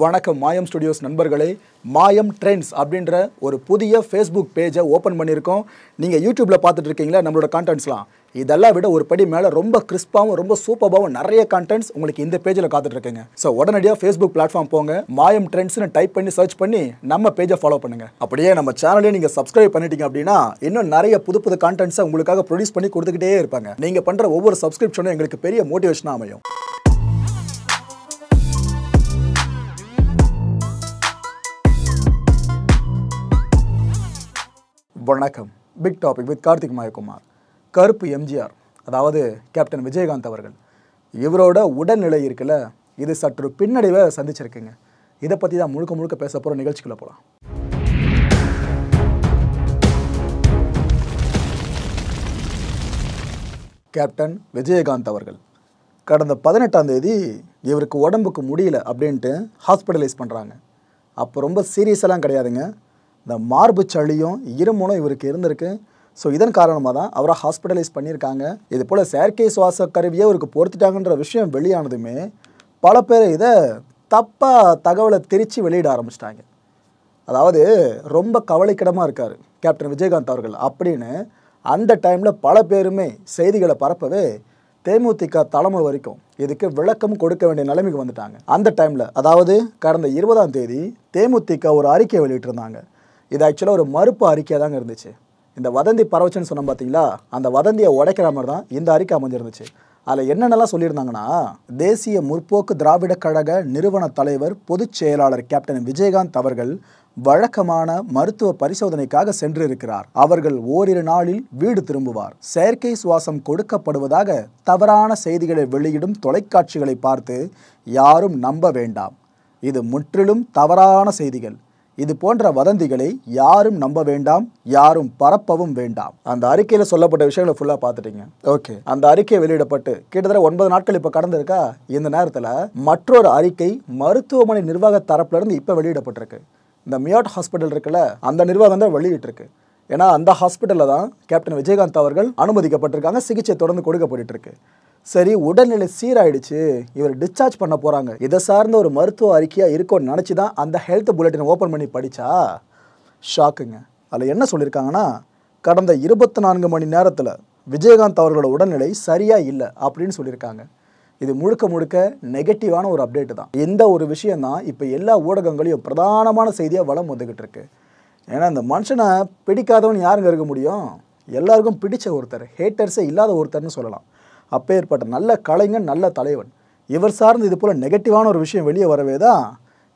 வணக்கம் மாயம் ஸ்டுடியோஸ் நண்பர்களே மாயம் ட்ரெண்ட்ஸ் அப்படின்ற ஒரு புதிய ஃபேஸ்புக் பேஜை ஓப்பன் பண்ணியிருக்கோம் நீங்கள் யூடியூப்பில் பார்த்துட்டு இருக்கீங்களா நம்மளோட கான்டென்ட்ஸ்லாம் இதெல்லாம் விட ஒரு படி மேலே ரொம்ப கிறிஸ்பாகவும் ரொம்ப சூப்பராகவும் நிறைய கண்டென்ட்ஸ் உங்களுக்கு இந்த பேஜில் காத்துட்ருக்குங்க ஸோ உடனடியாக ஃபேஸ்புக் பிளாட்ஃபார்ம் போங்க மாயம் ட்ரெண்ட்ஸ்னு டைப் பண்ணி சர்ச் பண்ணி நம்ம பேஜை ஃபாலோ பண்ணுங்கள் அப்படியே நம்ம சேனலே நீங்கள் சப்ஸ்கிரைப் பண்ணிட்டீங்க அப்படின்னா இன்னும் நிறைய புது புது கான்டென்ட்ஸை உங்களுக்காக ப்ரொடியூஸ் பண்ணி கொடுத்துக்கிட்டே இருப்பாங்க நீங்கள் பண்ணுற ஒவ்வொரு சப்ஸ்கிரிப்ஷனும் எங்களுக்கு பெரிய மோட்டிவேஷனாக அமையும் வணக்கம் big topic with Karthik Mayakumar கருப்பு எம்ஜிஆர் அதாவது கேப்டன் விஜயகாந்த் அவர்கள் இவரோட உடல்நிலை இருக்குல்ல இது சற்று பின்னடைவை சந்திச்சிருக்குங்க இதை பற்றி தான் முழுக்க முழுக்க பேச போகிற நிகழ்ச்சிக்குள்ளே போகலாம் கேப்டன் விஜயகாந்த் அவர்கள் கடந்த பதினெட்டாம் தேதி இவருக்கு உடம்புக்கு முடியல அப்படின்ட்டு ஹாஸ்பிட்டலைஸ் பண்ணுறாங்க அப்போ ரொம்ப சீரியஸெல்லாம் கிடையாதுங்க இந்த மார்பு சளியும் இருமுனும் இவருக்கு இருந்திருக்கு ஸோ இதன் காரணமாக தான் அவரை ஹாஸ்பிட்டலைஸ் பண்ணியிருக்காங்க இது போல் செயற்கை சுவாச கருவியை இவருக்கு பொருத்திட்டாங்கன்ற விஷயம் வெளியானதுமே பல பேர் இதை தப்பாக தகவலை திரித்து வெளியிட ஆரம்பிச்சிட்டாங்க அதாவது ரொம்ப கவலைக்கிடமாக இருக்கார் கேப்டன் விஜயகாந்த் அவர்கள் அப்படின்னு அந்த டைமில் பல பேருமே செய்திகளை பரப்பவே தேமுதிக தலைமை வரைக்கும் இதுக்கு விளக்கம் கொடுக்க வேண்டிய நிலைமைக்கு வந்துட்டாங்க அந்த டைமில் அதாவது கடந்த இருபதாம் தேதி தேமுதிக ஒரு அறிக்கை வெளியிட்டிருந்தாங்க இது ஆக்சுவலாக ஒரு மறுப்பு அறிக்கையாக தாங்க இருந்துச்சு இந்த வதந்தி பரவச்சுன்னு சொன்னோம் பார்த்தீங்களா அந்த வதந்தியை உடைக்கிற மாதிரி தான் இந்த அறிக்கை அமைஞ்சிருந்துச்சு அதில் என்னென்னலாம் சொல்லியிருந்தாங்கன்னா தேசிய முற்போக்கு திராவிட கழக நிறுவன தலைவர் பொதுச் செயலாளர் கேப்டன் விஜயகாந்த் அவர்கள் வழக்கமான மருத்துவ பரிசோதனைக்காக சென்றிருக்கிறார் அவர்கள் ஓரிரு நாளில் வீடு திரும்புவார் செயற்கை சுவாசம் கொடுக்கப்படுவதாக தவறான செய்திகளை வெளியிடும் தொலைக்காட்சிகளை பார்த்து யாரும் நம்ப வேண்டாம் இது முற்றிலும் தவறான செய்திகள் இது போன்ற வதந்திகளை யாரும் நம்ப வேண்டாம் யாரும் பரப்பவும் வேண்டாம் அந்த அறிக்கையில் சொல்லப்பட்ட விஷயங்களை ஃபுல்லாக பார்த்துட்டீங்க ஓகே அந்த அறிக்கை வெளியிடப்பட்டு கிட்டத்தட்ட ஒன்பது நாட்கள் இப்போ கடந்திருக்கா இந்த நேரத்தில் மற்றொரு அறிக்கை மருத்துவமனை நிர்வாக இருந்து இப்போ வெளியிடப்பட்டிருக்கு இந்த மியாட் ஹாஸ்பிட்டல் இருக்குல்ல அந்த நிர்வாகம் தான் வெளியிட்டிருக்கு ஏன்னா அந்த ஹாஸ்பிட்டலில் தான் கேப்டன் விஜயகாந்த் அவர்கள் அனுமதிக்கப்பட்டிருக்காங்க சிகிச்சை தொடர்ந்து கொடுக்கப்பட்டு இருக்கு சரி உடல்நிலை சீராயிடுச்சு இவர் டிஸ்சார்ஜ் பண்ண போகிறாங்க இதை சார்ந்த ஒரு மருத்துவ அறிக்கையாக இருக்கும்னு நினச்சி தான் அந்த ஹெல்த் புல்லட்டினை ஓப்பன் பண்ணி படித்தா ஷாக்குங்க அதில் என்ன சொல்லியிருக்காங்கன்னா கடந்த இருபத்தி நான்கு மணி நேரத்தில் விஜயகாந்த் அவர்களோட உடல்நிலை சரியாக இல்லை அப்படின்னு சொல்லியிருக்காங்க இது முழுக்க முழுக்க நெகட்டிவான ஒரு அப்டேட்டு தான் எந்த ஒரு விஷயம் தான் இப்போ எல்லா ஊடகங்களையும் பிரதானமான செய்தியாக வளம் வந்துக்கிட்டு இருக்கு ஏன்னா இந்த மனுஷனை பிடிக்காதவன் யாருங்க இருக்க முடியும் எல்லாருக்கும் பிடிச்ச ஒருத்தர் ஹேட்டர்ஸே இல்லாத ஒருத்தர்னு சொல்லலாம் அப்பேற்பட்ட நல்ல கலைஞன் நல்ல தலைவன் இவர் சார்ந்து இது போல் நெகட்டிவான ஒரு விஷயம் வெளியே வரவே தான்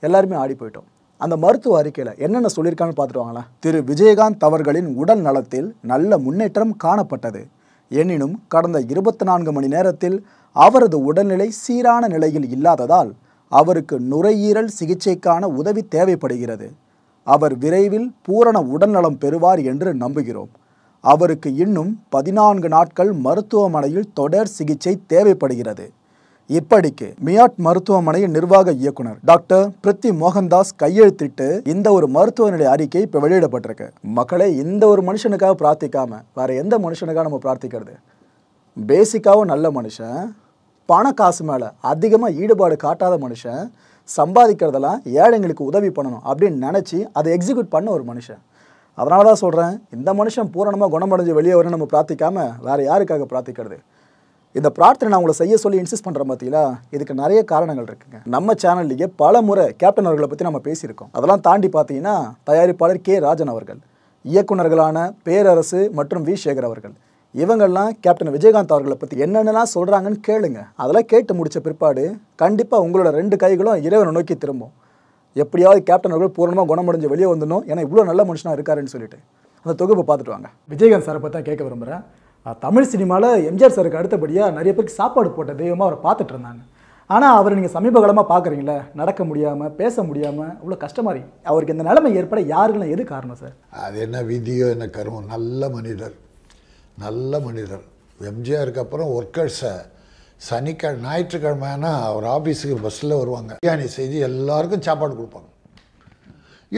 எல்லாருமே ஆடி போயிட்டோம் அந்த மருத்துவ அறிக்கையில் என்னென்ன சொல்லியிருக்காங்கன்னு பார்த்துருவாங்களா திரு விஜயகாந்த் அவர்களின் உடல் நலத்தில் நல்ல முன்னேற்றம் காணப்பட்டது எனினும் கடந்த இருபத்தி நான்கு மணி நேரத்தில் அவரது உடல்நிலை சீரான நிலையில் இல்லாததால் அவருக்கு நுரையீரல் சிகிச்சைக்கான உதவி தேவைப்படுகிறது அவர் விரைவில் பூரண உடல்நலம் பெறுவார் என்று நம்புகிறோம் அவருக்கு இன்னும் பதினான்கு நாட்கள் மருத்துவமனையில் தொடர் சிகிச்சை தேவைப்படுகிறது இப்படிக்கு மியாட் மருத்துவமனை நிர்வாக இயக்குனர் டாக்டர் பிரித்தி மோகன்தாஸ் கையெழுத்திட்டு இந்த ஒரு மருத்துவ நிலை அறிக்கை இப்போ வெளியிடப்பட்டிருக்கு மக்களை இந்த ஒரு மனுஷனுக்காக பிரார்த்திக்காம வேற எந்த மனுஷனுக்காக நம்ம பிரார்த்திக்கிறது பேசிக்காகவும் நல்ல மனுஷன் பண காசு மேலே அதிகமாக ஈடுபாடு காட்டாத மனுஷன் சம்பாதிக்கிறதெல்லாம் ஏழைங்களுக்கு உதவி பண்ணணும் அப்படின்னு நினச்சி அதை எக்ஸிக்யூட் பண்ண ஒரு மனுஷன் அதனால தான் சொல்கிறேன் இந்த மனுஷன் பூரணமாக குணமடைஞ்சு வெளியே வரணும் நம்ம பிரார்த்திக்காமல் வேறு யாருக்காக பிரார்த்திக்கிறது இந்த பிரார்த்தனை நான் உங்களை செய்ய சொல்லி இன்சிஸ்ட் பண்ணுற பார்த்தீங்களா இதுக்கு நிறைய காரணங்கள் இருக்குங்க நம்ம சேனல்லையே பல முறை கேப்டன் அவர்களை பற்றி நம்ம பேசியிருக்கோம் அதெல்லாம் தாண்டி பார்த்தீங்கன்னா தயாரிப்பாளர் கே ராஜன் அவர்கள் இயக்குநர்களான பேரரசு மற்றும் வி சேகர் அவர்கள் இவங்கள்லாம் கேப்டன் விஜயகாந்த் அவர்களை பற்றி என்னென்னலாம் சொல்கிறாங்கன்னு கேளுங்க அதெல்லாம் கேட்டு முடித்த பிற்பாடு கண்டிப்பாக உங்களோட ரெண்டு கைகளும் இறைவனை நோக்கி திரும்பும் எப்படியாவது கேப்டன் அவர்கள் பூரணமாக குணமடைஞ்சு வெளியே வந்துடும் ஏன்னா இவ்வளோ நல்ல மனுஷனாக இருக்காருன்னு சொல்லிட்டு அந்த தொகுப்பை பார்த்துட்டு வாங்க விஜயகாந்த் சாரை பற்றி தான் கேட்க விரும்புகிறேன் தமிழ் சினிமாவில் எம்ஜிஆர் சாருக்கு அடுத்தபடியாக நிறைய பேருக்கு சாப்பாடு போட்ட தெய்வமாக அவரை பார்த்துட்டு இருந்தாங்க ஆனால் அவர் நீங்கள் சமீப காலமாக பார்க்குறீங்களே நடக்க முடியாமல் பேச முடியாமல் இவ்வளோ கஷ்டமாக இருக்கு அவருக்கு இந்த நிலைமை ஏற்பட யாருக்கெல்லாம் எது காரணம் சார் அது என்ன விதியோ என்ன கருமம் நல்ல மனிதர் நல்ல மனிதர் எம்ஜிஆருக்கு அப்புறம் ஒர்க்கர்ஸை சனிக்கிழமை ஞாயிற்றுக்கிழமை ஆனால் அவர் ஆஃபீஸுக்கு பஸ்ஸில் வருவாங்க பிரியாணி செய்து எல்லாருக்கும் சாப்பாடு கொடுப்பாங்க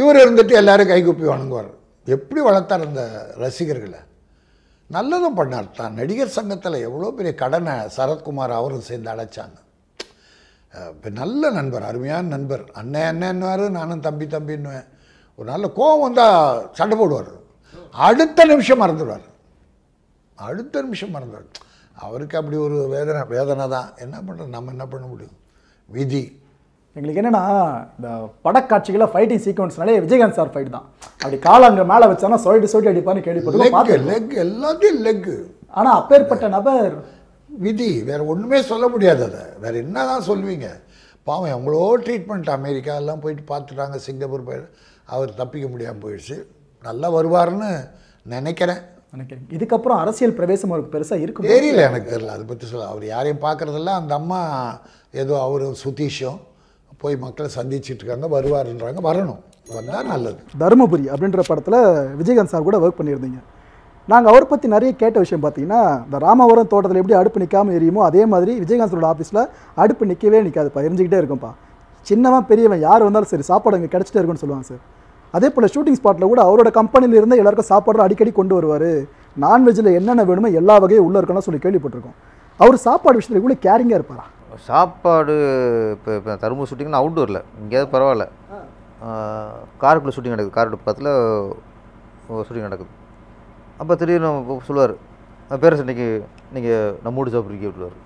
இவர் இருந்துட்டு எல்லோரும் கைகுப்பி வணங்குவார் எப்படி வளர்த்தார் அந்த ரசிகர்களை நல்லதும் பண்ணார் தான் நடிகர் சங்கத்தில் எவ்வளோ பெரிய கடனை சரத்குமார் அவரும் சேர்ந்து அடைச்சாங்க இப்போ நல்ல நண்பர் அருமையான நண்பர் அண்ணன் அண்ணன்னுவார் நானும் தம்பி தம்பின்னுவேன் ஒரு நல்ல கோவம் வந்தால் சண்டை போடுவார் அடுத்த நிமிஷம் மறந்துடுவார் அடுத்த நிமிஷம் மறந்துடுவார் அவருக்கு அப்படி ஒரு வேதனை வேதனை தான் என்ன பண்ணுறது நம்ம என்ன பண்ண முடியும் விதி எங்களுக்கு என்னென்னா இந்த படக்காட்சிகளில் ஃபைட்டிங் சீக்வன்ஸ்னாலே விஜயகாந்த் சார் ஃபைட் தான் அப்படி கால அங்கே மேலே வச்சானா சொல்லிட்டு சொல்லிட்டு அடிப்பான்னு கேள்விப்பட்டு லெக் எல்லாத்தையும் லெக்கு ஆனால் அப்பேற்பட்ட நபர் விதி வேறு ஒன்றுமே சொல்ல முடியாது அதை வேறு என்ன தான் சொல்லுவீங்க பாவம் எவ்வளோ ட்ரீட்மெண்ட் அமெரிக்கா எல்லாம் போயிட்டு பார்த்துட்டாங்க சிங்கப்பூர் போய் அவர் தப்பிக்க முடியாமல் போயிடுச்சு நல்லா வருவார்னு நினைக்கிறேன் நினைக்கிறேன் இதுக்கப்புறம் அரசியல் பிரவேசம் அவருக்கு பெருசாக இருக்கும் தெரியல எனக்கு தெரியல அதை பற்றி சொல்ல அவர் யாரையும் பார்க்குறதில்ல அந்த அம்மா ஏதோ அவர் சுதீஷும் போய் மக்களை சந்திச்சுட்டு இருக்காங்க வருவாருன்றாங்க வரணும் வந்தால் நல்லது தருமபுரி அப்படின்ற படத்தில் விஜயகாந்த் சார் கூட ஒர்க் பண்ணியிருந்தீங்க நாங்கள் அவரை பற்றி நிறைய கேட்ட விஷயம் பார்த்தீங்கன்னா இந்த ராமபுரம் தோட்டத்தில் எப்படி அடுப்பு நிற்காமல் எரியுமோ அதே மாதிரி விஜயகாந்த் சாரோட ஆஃபீஸில் அடுப்பு நிற்கவே நிற்காதுப்பா எரிஞ்சிக்கிட்டே இருக்கும்ப்பா சின்னவன் பெரியவன் யார் வந்தாலும் சரி சாப்பாடு அங்கே கிடச்சிட்டே இருக்குன்னு சொல்லுவாங்க சார் அதே போல் ஷூட்டிங் ஸ்பாட்டில் கூட அவரோட கம்பெனியிலிருந்து எல்லாருக்கும் சாப்பாடு அடிக்கடி கொண்டு வருவார் நான்வெஜ்ஜில் என்னென்ன வேணுமோ எல்லா வகையும் உள்ளே இருக்கணும்னு சொல்லி கேள்விப்பட்டிருக்கோம் அவர் சாப்பாடு விஷயத்தில் கூட கேரிங்காக இருப்பாரா சாப்பாடு இப்போ இப்போ தரும்பு ஷூட்டிங்னா அவுட்டோரில் எங்கேயாவது பரவாயில்ல காருக்குள்ளே ஷூட்டிங் நடக்குது காரோட பக்கத்தில் ஷூட்டிங் நடக்குது அப்போ திடீர்னு சொல்லுவார் பேரண்ட்ஸ் இன்றைக்கி நீங்கள் நம்ம மூடு சாப்பிட்றீங்க அப்படிவார்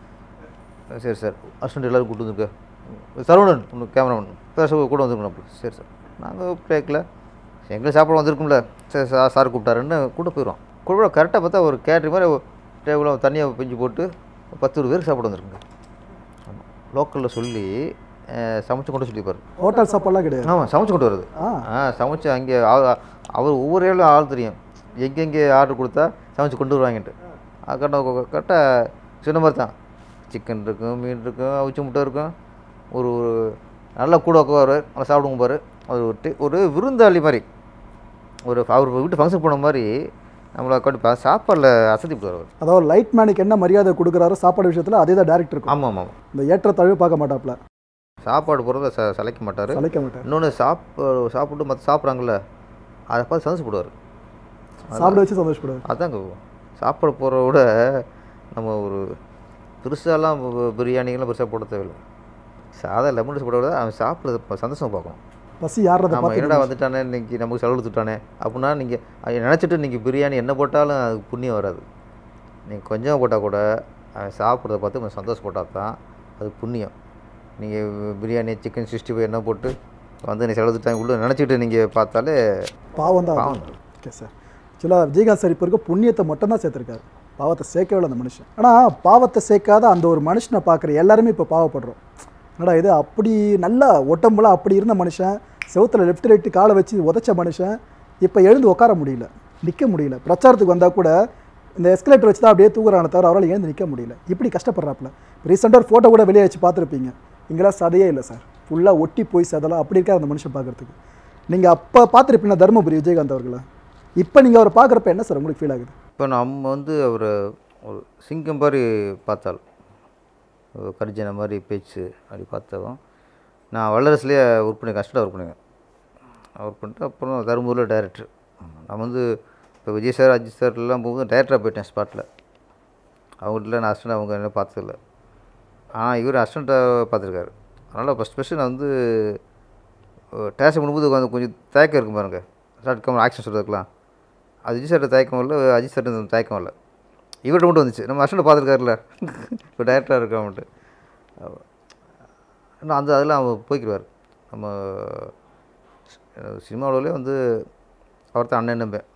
சரி சார் அஸ்டண்ட் எல்லோரும் கூப்பிட்டு வந்துருக்க சரவணன் கேமராமேன் பேர கூட வந்துருக்கணும் அப்படி சரி சார் நாங்கள் பிரேக்கில் எங்களுக்கு சாப்பாடு வந்திருக்கும்ல சார் சார் கூப்பிட்டாருன்னு கூட போயிடுவோம் கூட கரெக்டாக பார்த்தா ஒரு கேட்ரி மாதிரி டேபிளில் தண்ணியை பிஞ்சு போட்டு பத்து ஒரு பேருக்கு சாப்பாடு வந்திருக்குங்க லோக்கலில் சொல்லி சமைச்சு கொண்டு சொல்லிப்பார் ஹோட்டல் சாப்பாடுலாம் கிடையாது ஆமாம் சமைச்சு கொண்டு வருது ஆ சமைச்சு அங்கே அவர் ஒவ்வொரு ஏழும் ஆள் தெரியும் எங்கெங்கே ஆர்டர் கொடுத்தா சமைச்சு கொண்டு வருவாங்கன்ட்டு கரெக்டாக கரெக்டாக சின்ன மாதிரி தான் சிக்கன் இருக்கும் மீன் இருக்கும் அவிச்சு முட்டை இருக்கும் ஒரு நல்ல கூட உட்காரு நல்லா சாப்பிடுங்க பாரு அது ஒரு ஒரு விருந்தாளி மாதிரி ஒரு அவர் வீட்டு ஃபங்க்ஷன் போன மாதிரி நம்மளை கண்டிப்பாக சாப்பாடில் அசதி போடுவார் அதாவது லைட் மேனுக்கு என்ன மரியாதை கொடுக்குறாரோ சாப்பாடு விஷயத்தில் அதே தான் டேரக்டர் இருக்கும் ஆமாம் ஆமாம் இந்த ஏற்ற தழுவு பார்க்க மாட்டாப்ல சாப்பாடு போகிறத ச சலைக்க மாட்டார் சலைக்க மாட்டார் இன்னொன்று சாப் சாப்பிட்டு மற்ற சாப்பிட்றாங்கள அதை பார்த்து சந்தோஷப்படுவார் சாப்பிட வச்சு சந்தோஷப்படுவார் அதாங்க சாப்பாடு போகிறத விட நம்ம ஒரு பெருசாலாம் பிரியாணிகள்லாம் பெருசாக போட தேவையில்லை சாதா லெமன் ரைஸ் போட விட அவன் சாப்பிட்றது சந்தோஷம் பார்க்கணும் பசி யாரதை நம்ம என்னடா வந்துட்டானே இன்றைக்கி நமக்கு செலவழுத்துட்டானே அப்படின்னா நீங்கள் நினச்சிட்டு நீங்கள் பிரியாணி என்ன போட்டாலும் அது புண்ணியம் வராது நீங்கள் கொஞ்சம் போட்டால் கூட அவன் சாப்பிட்றத பார்த்து கொஞ்சம் சந்தோஷப்பட்டால் தான் அது புண்ணியம் நீங்கள் பிரியாணி சிக்கன் சிக்ஸ்டி ஃபைவ் என்ன போட்டு வந்து நீ செலவுட்டாங்க உள்ள நினச்சிட்டு நீங்கள் பார்த்தாலே பாவம் தான் ஓகே சார் ஆக்சுவலாக விஜயகாந்த் சார் இப்போ இருக்க புண்ணியத்தை மட்டும்தான் சேர்த்துருக்காரு பாவத்தை சேர்க்கவில்லை அந்த மனுஷன் ஆனால் பாவத்தை சேர்க்காத அந்த ஒரு மனுஷனை பார்க்குற எல்லாருமே இப்போ பாவப்படுறோம் என்னடா இது அப்படி நல்லா உடம்புலாம் அப்படி இருந்த மனுஷன் செவத்தில் லெஃப்ட் ரைட்டு காலை வச்சு உதச்ச மனுஷன் இப்போ எழுந்து உட்கார முடியல நிற்க முடியல பிரச்சாரத்துக்கு வந்தால் கூட இந்த எஸ்கலேட்டர் வச்சு தான் அப்படியே தூக்குறான தவிர அவரால் எழுந்து நிற்க முடியல இப்படி கஷ்டப்படுறாப்புல ரீசெண்டாக ஒரு ஃபோட்டோ கூட வெளியே வச்சு பார்த்துருப்பீங்க இங்கெல்லாம் சதையே இல்லை சார் ஃபுல்லாக ஒட்டி போய் சதலாம் அப்படி இருக்கார் அந்த மனுஷன் பார்க்குறதுக்கு நீங்கள் அப்போ பார்த்துருப்பீங்கன்னா தருமபுரி விஜயகாந்த் அவர்களை இப்போ நீங்கள் அவர் பார்க்குறப்ப என்ன சார் உங்களுக்கு ஃபீல் ஆகுது இப்போ நம்ம வந்து அவர் ஒரு சிங்கம் மாதிரி பார்த்தாள் கர்ஜனை மாதிரி பேச்சு அப்படி பார்த்தோம் நான் வல்லரசுலேயே ஒர்க் பண்ணேன் கஷ்டத்தில் ஒர்க் பண்ணுவேன் ஒர்க் பண்ணிட்டு அப்புறம் கரும்பூரில் டேரக்டர் நான் வந்து இப்போ விஜய் சார் அஜித் சார்லாம் போகும்போது டேரக்டராக போயிட்டேன் ஸ்பாட்டில் அவங்கள்ட்ட நான் அஸ்டன்ட் அவங்க என்ன பார்த்ததில்ல ஆனால் இவர் அஸ்டண்ட்டாக பார்த்துருக்காரு அதனால் ஃபஸ்ட் ஃபஸ்ட்டு நான் வந்து டேரக்ஷன் பண்ணும்போது உட்காந்து கொஞ்சம் தயக்கம் இருக்கும் பாருங்க ஷார்ட் ஆக்ஷன் சொல்கிறதுக்கலாம் அது விஜய் சார்ட்ட தயக்கம் இல்லை அஜித் சார்ட்ட தயக்கம் இல்லை இவர்கிட்ட மட்டும் வந்துச்சு நம்ம அஸ்டண்ட்டை பார்த்துருக்காருல இப்போ டேரக்டராக இருக்கா அவன்ட்டு இன்னும் அந்த அதில் அவர் போய்க்கிடுவார் நம்ம சினிமாவிலே வந்து அவர் தான் அண்ணன் நம்பேன்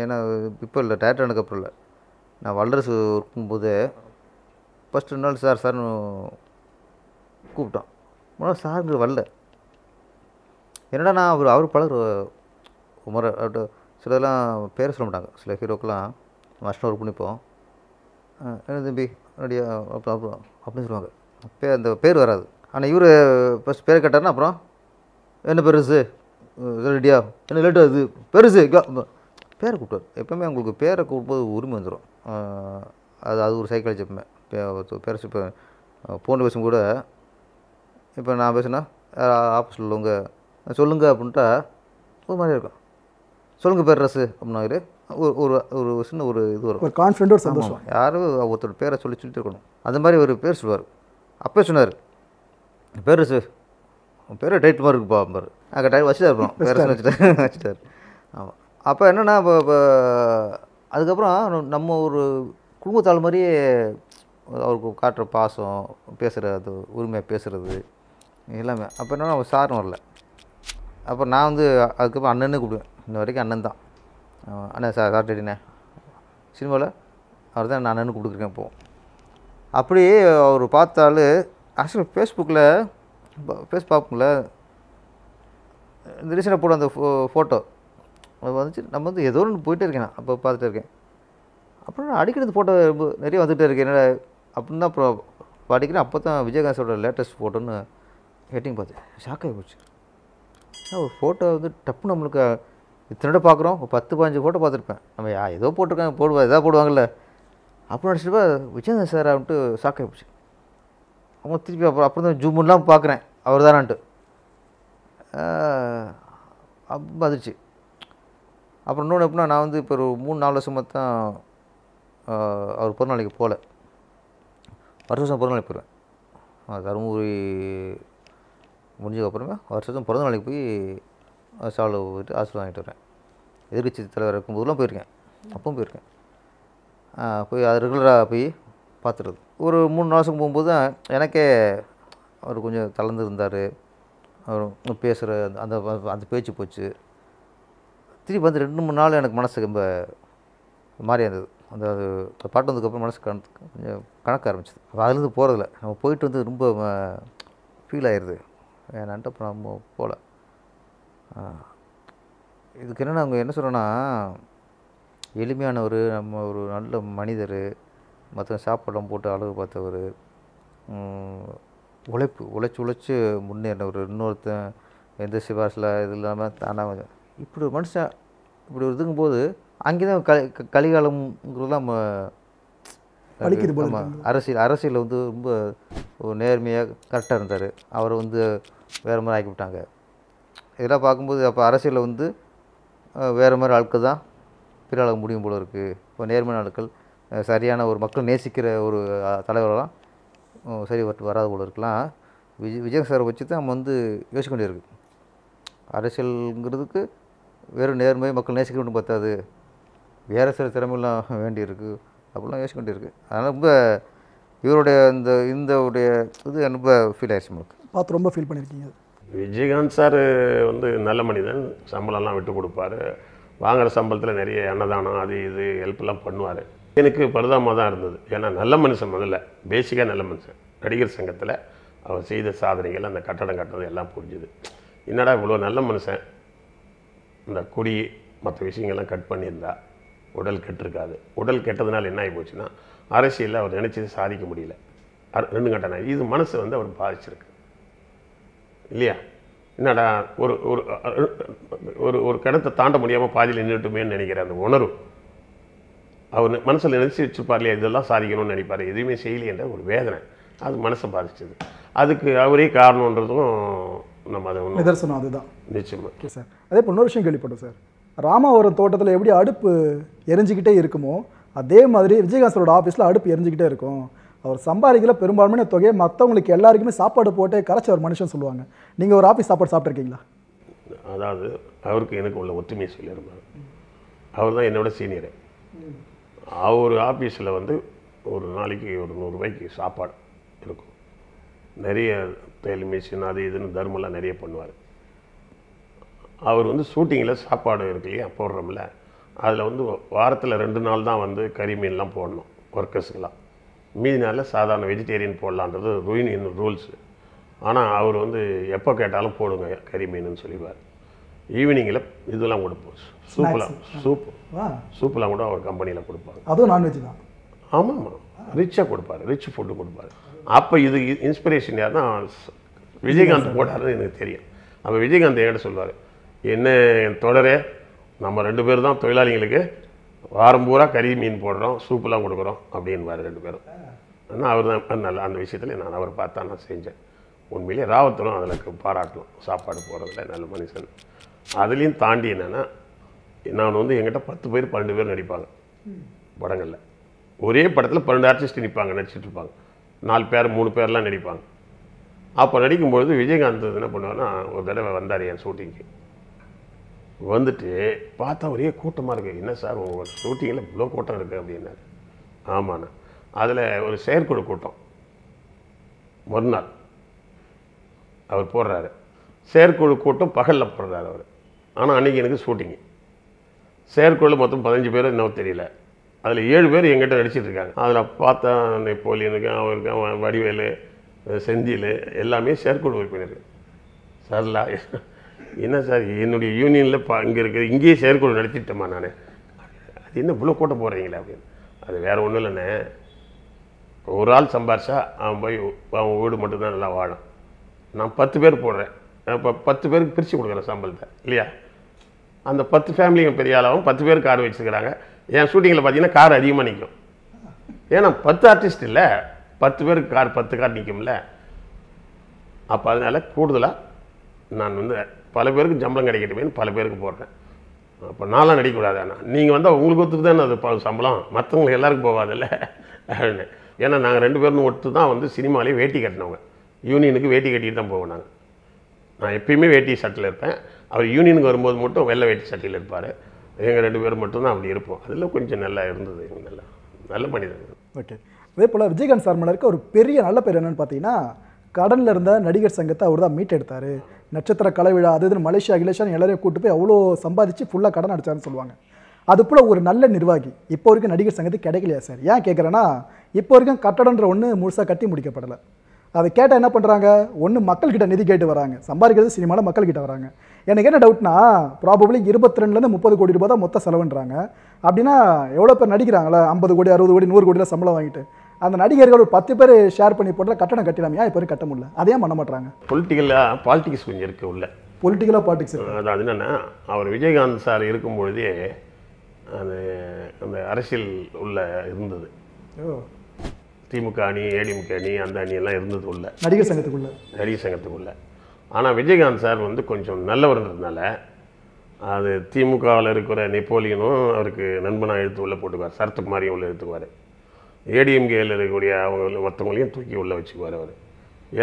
ஏன்னா இப்போ இல்லை டேரக்டர் ஆனதுக்கப்புறம் இல்லை நான் வல்லரசு இருக்கும்போது ஃபஸ்ட் ரெண்டு நாள் சார் சார்னு கூப்பிட்டோம் முதல்ல சாருங்க வரல என்னடா நான் அவர் அவர் பழகிற அவர்கிட்ட சிலதெல்லாம் பேரை சொல்ல மாட்டாங்க சில ஹீரோக்கெல்லாம் மஷ்டம் ஒர்க் பண்ணிப்போம் என்ன தம்பி என்னடியா அப்படின்னு சொல்லுவாங்க பே அந்த பேர் வராது ஆனால் இவர் ஃபஸ்ட் பேர் கேட்டார்னா அப்புறம் என்ன பெருசு ரெடியா என்ன லேட்டு அது பெருசு பேரை கூப்பிட்டார் எப்பவுமே உங்களுக்கு பேரை கூப்பிடும்போது உரிமை வந்துடும் அது அது ஒரு சைக்காலஜி எப்பவுமே பேர் இப்போ போன பேசும் கூட இப்போ நான் பேசுனா ஆஃபீஸில் உள்ளவங்க சொல்லுங்கள் அப்படின்ட்டா ஒரு மாதிரி இருக்கும் சொல்லுங்கள் பேர் ரசு அப்படின்னாரு ஒரு ஒரு ஒரு சின்ன ஒரு இது வரும் ஒரு கான்ஃபிடென்ட் சந்தோஷம் யாரும் ஒருத்தர் பேரை சொல்லி சொல்லிட்டு இருக்கணும் அந்த மாதிரி ஒரு பேர் சொல்லுவார் அப்போ சொன்னார் பேர் உன் பேர் டைட் மாதிரி இருக்குப்பா பாரு அங்கே டைட் வச்சுட்டா இருப்போம் பேர் வச்சுட்டார் வச்சுட்டார் ஆமாம் அப்போ என்னென்னா இப்போ இப்போ அதுக்கப்புறம் நம்ம ஒரு குடும்பத்தாள் மாதிரியே அவருக்கு காட்டுற பாசம் பேசுகிறது உரிமையாக பேசுகிறது எல்லாமே அப்போ என்னென்னா அவர் சாரும் வரல அப்போ நான் வந்து அதுக்கப்புறம் அண்ணன்னு கூப்பிடுவேன் இன்ன வரைக்கும் அண்ணன் தான் அண்ணன் சார் சார்ட்டடிண்ணே சினிமாவில் அவர் தான் நான் அண்ணன்னு கொடுக்குறேன் இப்போது அப்படியே அவர் பார்த்தாலு ஆக்சுவலி ஃபேஸ்புக்கில் ஃபேஸ் பார்ப்போம்ல இந்த ரீசெண்டாக போட அந்த ஃபோ ஃபோட்டோ அது வந்துச்சு நம்ம வந்து ஏதோ ஒன்று போயிட்டே இருக்கேன் அப்போ பார்த்துட்டு இருக்கேன் அப்புறம் நான் அடிக்கிறது ஃபோட்டோ நிறைய வந்துகிட்டே இருக்கேன் என்னடா அப்படின்னு தான் அப்புறம் படிக்கிறேன் அப்போ தான் விஜயகாந்தோட லேட்டஸ்ட் ஃபோட்டோன்னு ஹெட்டிங் பார்த்தேன் ஆகி போச்சு ஒரு ஃபோட்டோ வந்து டப்பு நம்மளுக்கு இத்தனை பார்க்குறோம் ஒரு பத்து பதினஞ்சு ஃபோட்டோ பார்த்துருப்பேன் நம்ம ஏதோ போட்டிருக்காங்க போடுவா எதாவது போடுவாங்கல்ல அப்புறம் போய் விஜயந்த சார் அவன்ட்டு ஷாக் போச்சு அவங்க திருப்பி அப்புறம் அப்புறம் தான் ஜூமுன்லாம் பார்க்குறேன் அவர் தானான்ட்டு பதிச்சு அப்புறம் இன்னொன்று எப்படின்னா நான் வந்து இப்போ ஒரு மூணு நாலு வருஷமாக தான் அவர் பிறநாளைக்கு போகல வருஷ வருஷம் பிறநாளைக்கு போயிடுவேன் தருமபுரி முடிஞ்சதுக்கப்புறமே வருஷ வருஷம் பிறந்த நாளைக்கு போய் சாலை போயிட்டு ஆசீர்வாதம் வாங்கிட்டு வரேன் எதிர்கட்சி தலைவர் இருக்கும்போதெல்லாம் போயிருக்கேன் அப்பவும் போயிருக்கேன் போய் அது ரெகுலராக போய் பார்த்துருது ஒரு மூணு மாதத்துக்கு போகும்போது தான் எனக்கே அவர் கொஞ்சம் தளர்ந்து இருந்தார் அவர் பேசுகிற அந்த அந்த பேச்சு போச்சு திருப்பி வந்து ரெண்டு மூணு நாள் எனக்கு மனசுக்கு ரொம்ப மாறி இருந்தது அந்த அது பாட்டு வந்ததுக்கப்புறம் மனசு கணக்கு கொஞ்சம் கணக்க ஆரம்பிச்சிது அதுலேருந்து போகிறதில்ல நம்ம போயிட்டு வந்து ரொம்ப ஃபீல் ஆயிடுது ஏன்னான்ட்டு அப்புறம் நம்ம போகல இதுக்கு என்னென்னா அவங்க என்ன சொல்கிறேன்னா எளிமையானவர் நம்ம ஒரு நல்ல மனிதர் மற்ற சாப்பாடெல்லாம் போட்டு அளவு பார்த்தவர் உழைப்பு உழைச்சி உழைச்சி முன்னேறினவர் இன்னொருத்தன் எந்த சிபாரிசில் இது இல்லாமல் தானாக இப்படி மனுஷன் இப்படி ஒரு இதுங்கும்போது அங்கே தான் க கலிகாலம்ங்கிறது நம்ம அரசியல் அரசியலில் வந்து ரொம்ப நேர்மையாக கரெக்டாக இருந்தார் அவரை வந்து வேறு மாதிரி ஆக்கிவிட்டாங்க இதெல்லாம் பார்க்கும்போது அப்போ அரசியலில் வந்து வேறு மாதிரி ஆட்கள் தான் பிறகு முடியும் போல இருக்குது இப்போ நேர்மையான ஆட்கள் சரியான ஒரு மக்கள் நேசிக்கிற ஒரு தலைவரெல்லாம் சரி வராது போல இருக்கலாம் விஜய் விஜய் சாரை வச்சு தான் நம்ம வந்து யோசிக்க வேண்டியிருக்கு அரசியலுங்கிறதுக்கு வெறும் நேர்மை மக்கள் நேசிக்க வேண்டும் பார்த்தாது வேறு சில திறமையெல்லாம் வேண்டியிருக்கு அப்படிலாம் யோசிக்க வேண்டியிருக்கு அதனால் ரொம்ப இவருடைய இந்த இந்த உடைய இது ரொம்ப ஃபீல் ஆயிடுச்சு நம்மளுக்கு பார்த்து ரொம்ப ஃபீல் பண்ணியிருக்கீங்க விஜயகாந்த் சார் வந்து நல்ல மனிதன் சம்பளம்லாம் விட்டு கொடுப்பாரு வாங்குகிற சம்பளத்தில் நிறைய அன்னதானம் அது இது ஹெல்ப்லாம் பண்ணுவார் எனக்கு பரிதாபமாக தான் இருந்தது ஏன்னா நல்ல மனுஷன் முதல்ல பேசிக்காக நல்ல மனுஷன் நடிகர் சங்கத்தில் அவர் செய்த சாதனைகள் அந்த கட்டடம் கட்டுறது எல்லாம் புரிஞ்சுது என்னடா இவ்வளோ நல்ல மனுஷன் இந்த குடி மற்ற விஷயங்கள்லாம் கட் பண்ணியிருந்தா உடல் கெட்டிருக்காது உடல் கெட்டதுனால என்ன ஆகி போச்சுன்னா அரசியலில் அவர் நினச்சது சாதிக்க முடியல ரெண்டு கட்டணம் இது மனசு வந்து அவர் பாதிச்சிருக்கு இல்லையா என்னடா ஒரு ஒரு ஒரு ஒரு கிணத்தை தாண்ட முடியாமல் பாதியில் நின்றுட்டுமேன்னு நினைக்கிற அந்த உணர்வு அவர் மனசில் நினச்சி வச்சுருப்பார் இல்லையா இதெல்லாம் சாதிக்கணும்னு நினைப்பார் எதுவுமே செய்யலையன்ற ஒரு வேதனை அது மனசை பாதிச்சது அதுக்கு அவரே காரணன்றதும் நம்ம அதை நிதர்சனம் அதுதான் நிச்சயமாக சார் அதே போல் இன்னொரு விஷயம் கேள்விப்பட்டோம் சார் ராமாவரம் தோட்டத்தில் எப்படி அடுப்பு எரிஞ்சிக்கிட்டே இருக்குமோ அதே மாதிரி விஜயகாந்தரோட ஆஃபீஸில் அடுப்பு எரிஞ்சிக்கிட்டே இருக்கும் அவர் சம்பாதிக்கல பெரும்பான்மையான தொகையை மற்றவங்களுக்கு எல்லாருக்குமே சாப்பாடு போட்டு கரைச்ச ஒரு மனுஷன் சொல்லுவாங்க நீங்கள் ஒரு ஆஃபீஸ் சாப்பாடு சாப்பிட்ருக்கீங்களா அதாவது அவருக்கு எனக்கு உள்ள ஒற்றுமை சொல்லியிருந்தார் அவர் தான் என்னோட சீனியரு அவர் ஆஃபீஸில் வந்து ஒரு நாளைக்கு ஒரு நூறுரூவாய்க்கு சாப்பாடு இருக்கும் நிறைய தையல் மிஷின் அது இதுன்னு தர்மெல்லாம் நிறைய பண்ணுவார் அவர் வந்து ஷூட்டிங்கில் சாப்பாடு இருக்கு இல்லையா போடுறோம்ல அதில் வந்து வாரத்தில் ரெண்டு நாள் தான் வந்து கறி மீன்லாம் போடணும் ஒர்க்கர்ஸுக்கெல்லாம் மீதி நாளில் சாதாரண வெஜிடேரியன் போடலான்றது ரூயின் இன் ரூல்ஸு ஆனால் அவர் வந்து எப்போ கேட்டாலும் போடுங்க கறி மீனுன்னு சொல்லிடுவார் ஈவினிங்கில் இதெல்லாம் கொடுப்போம் சூப்பெலாம் சூப் சூப்பெலாம் கூட அவர் கம்பெனியில் கொடுப்பாங்க அதுவும் நான்வெஜ் தான் ஆமாம் ஆமாம் ரிச்சாக கொடுப்பாரு ரிச் ஃபுட்டு கொடுப்பாரு அப்போ இது இன்ஸ்பிரேஷன் யாருன்னா விஜயகாந்த் போட்டாருன்னு எனக்கு தெரியும் அப்போ விஜயகாந்த் என்கிட்ட சொல்லுவார் என்ன என் தொடரே நம்ம ரெண்டு பேர் தான் தொழிலாளிகளுக்கு வாரம் பூரா கறி மீன் போடுறோம் சூப்பெலாம் கொடுக்குறோம் அப்படின்பார் ரெண்டு பேரும் ஆனால் அவர் தான் நல்ல அந்த விஷயத்தில் நான் அவர் பார்த்தா நான் செஞ்சேன் உண்மையிலே ராவத்தரும் அதில் பாராட்டணும் சாப்பாடு போகிறதுல நல்ல மனுஷன் அதுலேயும் தாண்டி என்னென்னா நான் வந்து எங்கிட்ட பத்து பேர் பன்னெண்டு பேர் நடிப்பாங்க படங்களில் ஒரே படத்தில் பன்னெண்டு ஆர்டிஸ்ட் நிற்பாங்க நடிச்சிட்டு இருப்பாங்க நாலு பேர் மூணு பேர்லாம் நடிப்பாங்க அப்போ நடிக்கும்பொழுது விஜயகாந்த் என்ன பண்ணுவார்னா ஒரு தடவை வந்தார் என் ஷூட்டிங்க்கு வந்துட்டு பார்த்தா ஒரே கூட்டமாக இருக்குது என்ன சார் உங்கள் ஷூட்டிங்கில் இவ்வளோ கூட்டம் இருக்குது அப்படின்னாரு ஆமாண்ணா அதில் ஒரு செயற்குழு கூட்டம் மறுநாள் அவர் போடுறாரு செயற்குழு கூட்டம் பகலில் போடுறாரு அவர் ஆனால் அன்றைக்கி எனக்கு ஷூட்டிங்கு செயற்குழு மொத்தம் பதினஞ்சு பேர் இன்னும் தெரியல அதில் ஏழு பேர் எங்கிட்ட நடிச்சிட்டு இருக்காங்க அதில் பார்த்தா அன்னைக்கு இருக்கான் அவன் வடிவேலு செந்தில் எல்லாமே செயற்குழு உறுப்பினர் சரிலா என்ன சார் என்னுடைய யூனியனில் பா இங்கே இருக்கிற இங்கேயே செயற்குழு நடத்திட்டேம்மா நான் அது என்ன இவ்வளோ கூட்டம் போடுறீங்களே அப்படின்னு அது வேறு ஒன்றும் இல்லைண்ணே ஒரு ஆள் சம்பாரிச்சா அவன் போய் அவன் வீடு மட்டும்தான் நல்லா வாழும் நான் பத்து பேர் போடுறேன் இப்போ பத்து பேருக்கு பிரித்து கொடுக்குறேன் சம்பளத்தை இல்லையா அந்த பத்து ஃபேமிலிங்க பெரிய ஆளாகவும் பத்து பேர் கார் வச்சுருக்கிறாங்க என் ஷூட்டிங்கில் பார்த்தீங்கன்னா கார் அதிகமாக நிற்கும் ஏன்னா பத்து ஆர்டிஸ்ட் இல்லை பத்து பேருக்கு கார் பத்து கார் நிற்கும்ல அப்போ அதனால் கூடுதலாக நான் வந்து பல பேருக்கு சம்பளம் கிடைக்கட்டுமேனு பல பேருக்கு போடுறேன் அப்போ நான்லாம் நடிக்கக்கூடாது ஆனால் நீங்கள் வந்து உங்களுக்கு ஒத்துக்கு தானே அது சம்பளம் மற்றவங்களுக்கு எல்லாருக்கும் போகாதில்ல அப்படின்னு ஏன்னா நாங்கள் ரெண்டு பேரும் ஒட்டு தான் வந்து சினிமாலே வேட்டி கட்டினவங்க யூனியனுக்கு வேட்டி கட்டிட்டு தான் போவோம் நாங்கள் நான் எப்பயுமே வேட்டி சட்டையில் இருப்பேன் அவர் யூனியனுக்கு வரும்போது மட்டும் வெள்ளை வேட்டி சட்டையில் இருப்பார் எங்கள் ரெண்டு பேரும் மட்டும்தான் அப்படி இருப்போம் அதில் கொஞ்சம் நல்லா இருந்தது நல்லா நல்ல மனிதன் ஓகே அதே போல் விஜயகாந்த் சார் மேலே இருக்க ஒரு பெரிய நல்ல பேர் என்னென்னு பார்த்தீங்கன்னா கடனில் இருந்த நடிகர் சங்கத்தை அவர் தான் மீட் எடுத்தார் நட்சத்திர கலைவிழா அது இதுன்னு மலேசியா கிலேஷியா எல்லாரையும் கூட்டு போய் அவ்வளோ சம்பாதிச்சு ஃபுல்லாக கடன் அடிச்சாருன்னு சொல்லுவாங்க அது போல் ஒரு நல்ல நிர்வாகி இப்போ வரைக்கும் நடிகர் சங்கத்து கிடைக்கலையா சார் ஏன் கேட்குறேன்னா இப்போ வரைக்கும் கட்டடன்ற ஒன்று முழுசாக கட்டி முடிக்கப்படலை அதை கேட்டால் என்ன பண்ணுறாங்க ஒன்று மக்கள்கிட்ட நிதி கேட்டு வராங்க சம்பாதிக்கிறது சினிமாவில் மக்கள்கிட்ட வராங்க எனக்கு என்ன டவுட்னா ப்ராபபிளி இருபத்தி ரெண்டுலேருந்து முப்பது கோடி ரூபாய் தான் மொத்த செலவுன்றாங்க அப்படின்னா எவ்வளோ பேர் நடிக்கிறாங்களா ஐம்பது கோடி அறுபது கோடி நூறு கோடியில் சம்பளம் வாங்கிட்டு அந்த நடிகர்கள் ஒரு பத்து பேர் ஷேர் பண்ணி போட்டால் கட்டணம் ஏன் இப்போ கட்ட முடியல அதையும் பண்ண மாட்டாங்க பொலிட்டிக்கலாக பாலிட்டிக்ஸ் கொஞ்சம் இருக்குது உள்ள பொலிட்டிக்கலாக பாலிட்டிக்ஸ் அதாவது என்னென்னா அவர் விஜயகாந்த் சார் இருக்கும் பொழுதே அது அந்த அரசியல் உள்ள இருந்தது திமுக அணி ஏடிமுக அணி அந்த அணியெல்லாம் இருந்தது உள்ள நடிகர் சங்கத்துக்குள்ள நடிகர் சங்கத்துக்குள்ள ஆனால் விஜயகாந்த் சார் வந்து கொஞ்சம் நல்லவர்ன்றதுனால அது திமுகவில் இருக்கிற நெப்போலியனும் அவருக்கு நண்பனாக எழுத்து உள்ளே போட்டுக்குவார் சரத்குமாரியும் உள்ளே எழுத்துக்குவார் ஏடிஎம்கேயில் இருக்கக்கூடிய அவங்க மற்றவங்களையும் தூக்கி உள்ளே வச்சுக்குவார் அவர்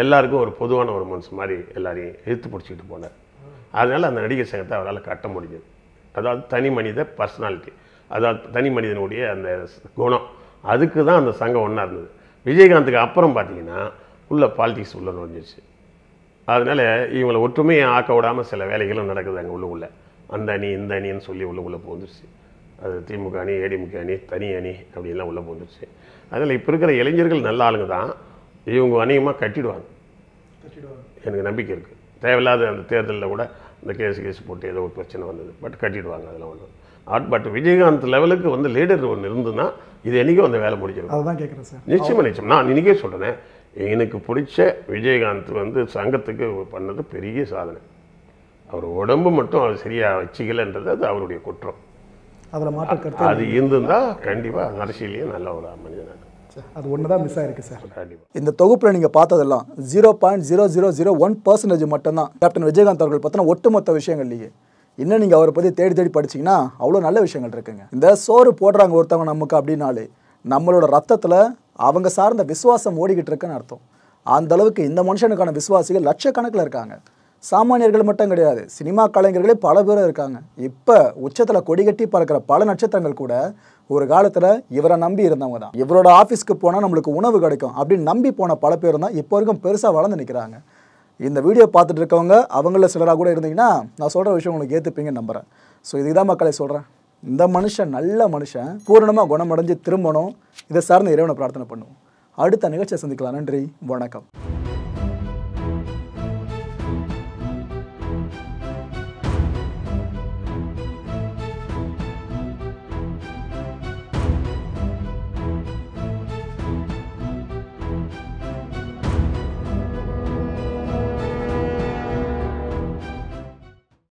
எல்லாருக்கும் ஒரு பொதுவான ஒரு மனசு மாதிரி எல்லாரையும் எடுத்து பிடிச்சிக்கிட்டு போனார் அதனால் அந்த நடிகர் சங்கத்தை அவரால் கட்ட முடிஞ்சது அதாவது தனி மனித பர்சனாலிட்டி அதாவது தனி மனிதனுடைய அந்த குணம் அதுக்கு தான் அந்த சங்கம் ஒன்றா இருந்தது விஜயகாந்துக்கு அப்புறம் பார்த்தீங்கன்னா உள்ள பாலிடிக்ஸ் உள்ளே நுழைஞ்சிச்சு அதனால் இவங்களை ஒற்றுமையை ஆக்க விடாமல் சில வேலைகளும் நடக்குது அங்கே உள்ள அந்த அணி இந்த அணின்னு சொல்லி உள்ளே போந்துருச்சு அது திமுக அணி ஏடிமுக அணி தனி அணி அப்படின்லாம் உள்ளே போந்துருச்சு அதில் இப்போ இருக்கிற இளைஞர்கள் நல்ல ஆளுங்க தான் இவங்க அநேகமாக கட்டிடுவாங்க எனக்கு நம்பிக்கை இருக்குது தேவையில்லாத அந்த தேர்தலில் கூட இந்த கேஸ் கேஸ் போட்டு ஏதோ ஒரு பிரச்சனை வந்தது பட் கட்டிடுவாங்க அதில் ஒன்று ஆட் பட் விஜயகாந்த் லெவலுக்கு வந்து லீடர் ஒன்று இருந்ததுன்னா இது என்றைக்கும் அந்த வேலை முடிஞ்சிடும் அதுதான் கேட்குறேன் சார் நிச்சயமாக நிச்சயம் நான் இன்றைக்கே சொல்கிறேன் எனக்கு பிடிச்ச விஜயகாந்த் வந்து சங்கத்துக்கு பண்ணது பெரிய சாதனை அவர் உடம்பு மட்டும் அவர் சரியாக வச்சுக்கலைன்றது அது அவருடைய குற்றம் அதில் மாற்ற கருத்து அது இருந்திருந்தா கண்டிப்பாக அரசியலையும் நல்ல ஒரு மனிதன் அது ஒன்று தான் மிஸ் ஆயிருக்கு சார் கண்டிப்பாக இந்த தொகுப்பில் நீங்கள் பார்த்ததெல்லாம் zero point zero zero zero one percentage மட்டும்தான் கேப்டன் விஜயகாந்த் அவர்கள் பற்றின ஒட்டுமொத்த இல்லையே இன்னும் நீங்கள் அவரை பற்றி தேடி தேடி படிச்சிங்கன்னா அவ்வளோ நல்ல விஷயங்கள் இருக்குங்க இந்த சோறு போடுறாங்க ஒருத்தவங்க நமக்கு அப்படின்னாலே நம்மளோட ரத்தத்தில் அவங்க சார்ந்த விசுவாசம் ஓடிக்கிட்டு இருக்குன்னு அர்த்தம் அந்தளவுக்கு இந்த மனுஷனுக்கான விசுவாசிகள் லட்சக்கணக்கில் இருக்காங்க சாமானியர்கள் மட்டும் கிடையாது சினிமா கலைஞர்களே பல பேரும் இருக்காங்க இப்போ உச்சத்தில் கொடி கட்டி பறக்கிற பல நட்சத்திரங்கள் கூட ஒரு காலத்தில் இவரை நம்பி இருந்தவங்க தான் இவரோட ஆஃபீஸ்க்கு போனால் நம்மளுக்கு உணவு கிடைக்கும் அப்படின்னு நம்பி போன பல பேரும் தான் இப்போ வரைக்கும் பெருசாக வளர்ந்து நிற்கிறாங்க இந்த வீடியோ பார்த்துட்டு இருக்கவங்க அவங்கள சிலராக கூட இருந்தீங்கன்னா நான் சொல்கிற விஷயம் உங்களுக்கு ஏற்றுப்பீங்கன்னு நம்புகிறேன் ஸோ இதுதான் மக்களை சொல்கிறேன் இந்த மனுஷன் நல்ல மனுஷன் பூரணமாக குணமடைஞ்சு திரும்பணும் இதை சார்ந்த இறைவனை பிரார்த்தனை பண்ணுவோம் அடுத்த நிகழ்ச்சியை சந்திக்கலாம் நன்றி வணக்கம்